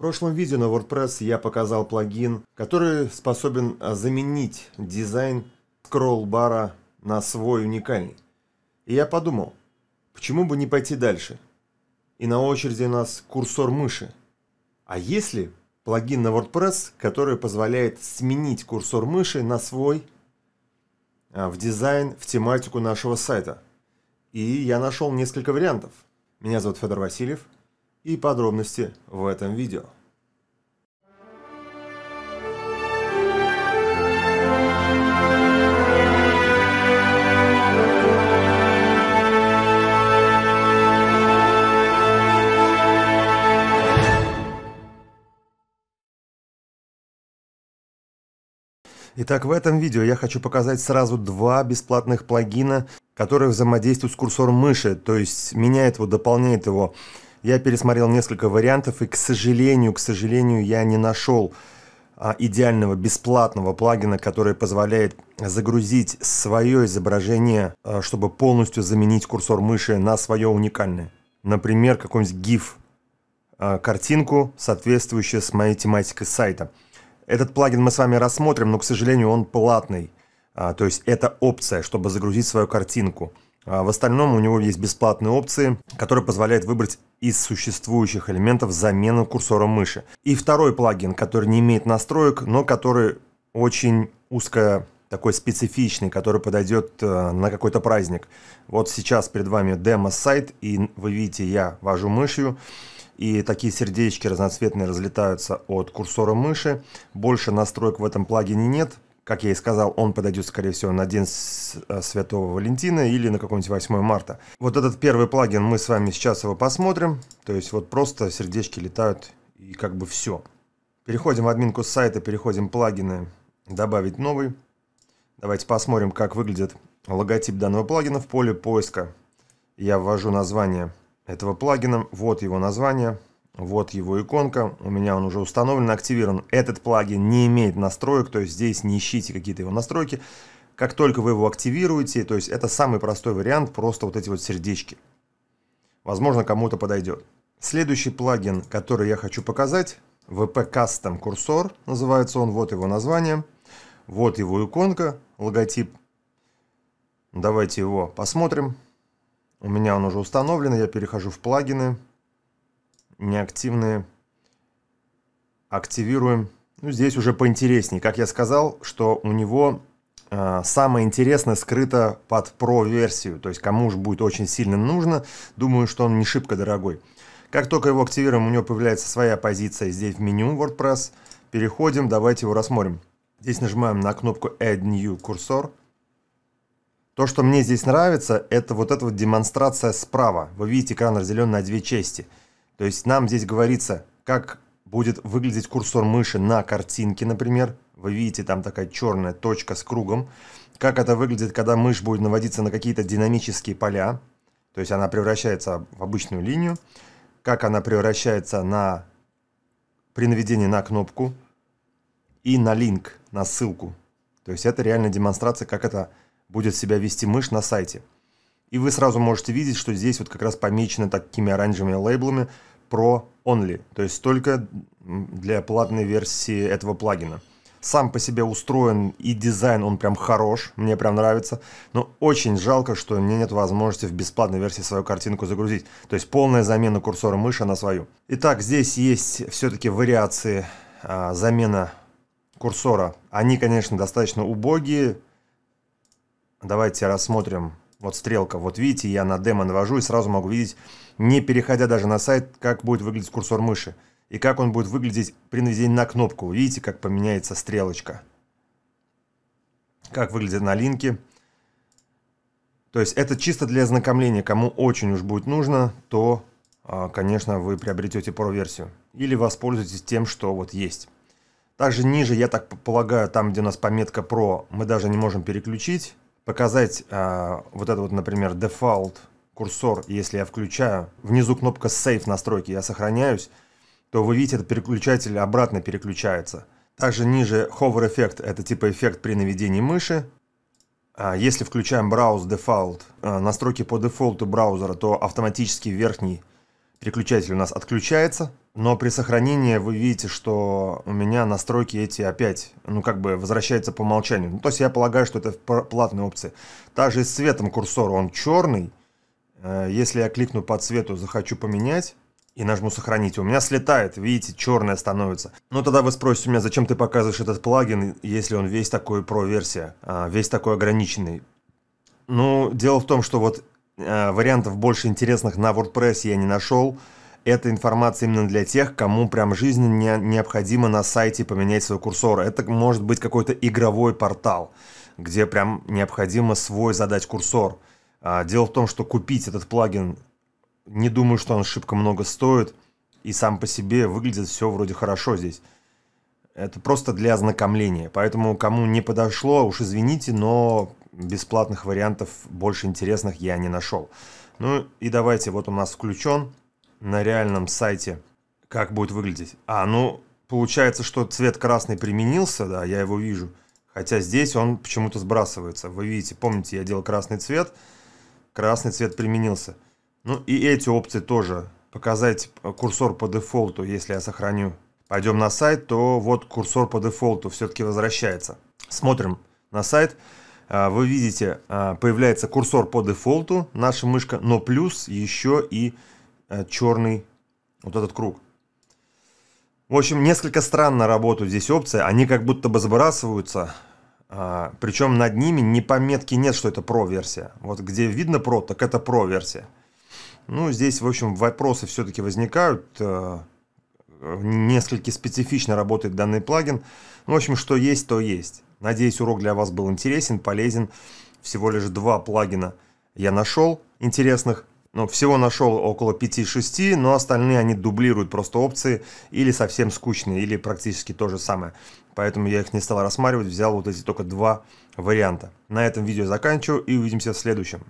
В прошлом видео на WordPress я показал плагин, который способен а, заменить дизайн скролл-бара на свой уникальный. И я подумал, почему бы не пойти дальше? И на очереди у нас курсор мыши. А если плагин на WordPress, который позволяет сменить курсор мыши на свой а, в дизайн, в тематику нашего сайта? И я нашел несколько вариантов. Меня зовут Федор Васильев и подробности в этом видео. Итак, в этом видео я хочу показать сразу два бесплатных плагина, которые взаимодействуют с курсором мыши, то есть меняет его, дополняет его я пересмотрел несколько вариантов, и, к сожалению, к сожалению, я не нашел а, идеального бесплатного плагина, который позволяет загрузить свое изображение, а, чтобы полностью заменить курсор мыши на свое уникальное. Например, какой-нибудь GIF, а, картинку, соответствующую с моей тематикой сайта. Этот плагин мы с вами рассмотрим, но, к сожалению, он платный. То есть это опция, чтобы загрузить свою картинку. А в остальном у него есть бесплатные опции, которые позволяют выбрать из существующих элементов замену курсора мыши. И второй плагин, который не имеет настроек, но который очень узко такой специфичный, который подойдет э, на какой-то праздник. Вот сейчас перед вами демо-сайт, и вы видите, я вожу мышью, и такие сердечки разноцветные разлетаются от курсора мыши. Больше настроек в этом плагине нет, как я и сказал, он подойдет, скорее всего, на День э, Святого Валентина или на какой-нибудь 8 марта. Вот этот первый плагин, мы с вами сейчас его посмотрим. То есть вот просто сердечки летают и как бы все. Переходим в админку сайта, переходим плагины, добавить новый. Давайте посмотрим, как выглядит логотип данного плагина в поле поиска. Я ввожу название этого плагина, вот его название – вот его иконка, у меня он уже установлен, активирован. Этот плагин не имеет настроек, то есть здесь не ищите какие-то его настройки. Как только вы его активируете, то есть это самый простой вариант, просто вот эти вот сердечки. Возможно, кому-то подойдет. Следующий плагин, который я хочу показать, VP Custom Cursor, называется он, вот его название. Вот его иконка, логотип. Давайте его посмотрим. У меня он уже установлен, я перехожу в плагины неактивные активируем. Ну, здесь уже поинтереснее. Как я сказал, что у него э, самое интересное скрыто под Pro-версию. То есть кому же будет очень сильно нужно. Думаю, что он не шибко дорогой. Как только его активируем, у него появляется своя позиция здесь в меню WordPress. Переходим, давайте его рассмотрим. Здесь нажимаем на кнопку Add New курсор. То, что мне здесь нравится, это вот эта вот демонстрация справа. Вы видите, экран разделен на две части – то есть нам здесь говорится, как будет выглядеть курсор мыши на картинке, например. Вы видите, там такая черная точка с кругом. Как это выглядит, когда мышь будет наводиться на какие-то динамические поля. То есть она превращается в обычную линию. Как она превращается на... при наведении на кнопку. И на линк, на ссылку. То есть это реально демонстрация, как это будет себя вести мышь на сайте. И вы сразу можете видеть, что здесь вот как раз помечено такими оранжевыми лейблами – Pro Only, то есть только для платной версии этого плагина. Сам по себе устроен и дизайн, он прям хорош, мне прям нравится. Но очень жалко, что мне нет возможности в бесплатной версии свою картинку загрузить. То есть полная замена курсора мыши на свою. Итак, здесь есть все-таки вариации а, замена курсора. Они, конечно, достаточно убогие. Давайте рассмотрим вот стрелка. Вот видите, я на демо навожу и сразу могу видеть, не переходя даже на сайт, как будет выглядеть курсор мыши. И как он будет выглядеть при наведении на кнопку. Видите, как поменяется стрелочка. Как выглядит на линке. То есть это чисто для ознакомления. Кому очень уж будет нужно, то, а, конечно, вы приобретете Pro-версию. Или воспользуйтесь тем, что вот есть. Также ниже, я так полагаю, там, где у нас пометка Pro, мы даже не можем переключить показать а, вот это вот, например, дефолт курсор, если я включаю, внизу кнопка Save настройки, я сохраняюсь, то вы видите, этот переключатель обратно переключается. Также ниже Hover эффект, это типа эффект при наведении мыши. А если включаем Browse Default, а, настройки по дефолту браузера, то автоматически верхний переключатель у нас отключается. Но при сохранении вы видите, что у меня настройки эти опять, ну как бы возвращаются по умолчанию. Ну, то есть я полагаю, что это платные опции. Также и с цветом курсора, он черный. Э, если я кликну по цвету, захочу поменять и нажму «Сохранить», у меня слетает, видите, черное становится. Ну тогда вы спросите меня, зачем ты показываешь этот плагин, если он весь такой про-версия, а, весь такой ограниченный. Ну, дело в том, что вот э, вариантов больше интересных на WordPress я не нашел, эта информация именно для тех, кому прям жизненно необходимо на сайте поменять свой курсор. Это может быть какой-то игровой портал, где прям необходимо свой задать курсор. А, дело в том, что купить этот плагин, не думаю, что он шибко много стоит, и сам по себе выглядит все вроде хорошо здесь. Это просто для ознакомления. Поэтому кому не подошло, уж извините, но бесплатных вариантов больше интересных я не нашел. Ну и давайте, вот у нас включен на реальном сайте, как будет выглядеть. А, ну, получается, что цвет красный применился, да, я его вижу. Хотя здесь он почему-то сбрасывается. Вы видите, помните, я делал красный цвет, красный цвет применился. Ну и эти опции тоже. Показать курсор по дефолту, если я сохраню. Пойдем на сайт, то вот курсор по дефолту все-таки возвращается. Смотрим на сайт. А, вы видите, а, появляется курсор по дефолту, наша мышка, но плюс еще и Э, черный, вот этот круг. В общем, несколько странно работают здесь опции, они как будто бы сбрасываются, а, причем над ними ни пометки нет, что это про-версия. Вот где видно про, так это про-версия. Ну, здесь, в общем, вопросы все-таки возникают. Э, несколько специфично работает данный плагин. Ну, в общем, что есть, то есть. Надеюсь, урок для вас был интересен, полезен. Всего лишь два плагина я нашел интересных. Ну, всего нашел около 5-6, но остальные они дублируют просто опции или совсем скучные, или практически то же самое. Поэтому я их не стал рассматривать, взял вот эти только два варианта. На этом видео заканчиваю и увидимся в следующем.